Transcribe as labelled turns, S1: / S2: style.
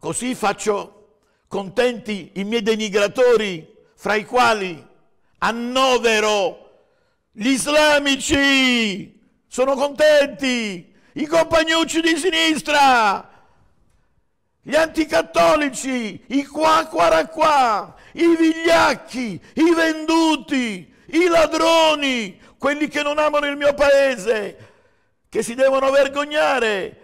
S1: Così faccio contenti i miei denigratori, fra i quali annovero gli islamici, sono contenti, i compagnucci di sinistra, gli anticattolici, i qua qua qua, i vigliacchi, i venduti, i ladroni, quelli che non amano il mio paese, che si devono vergognare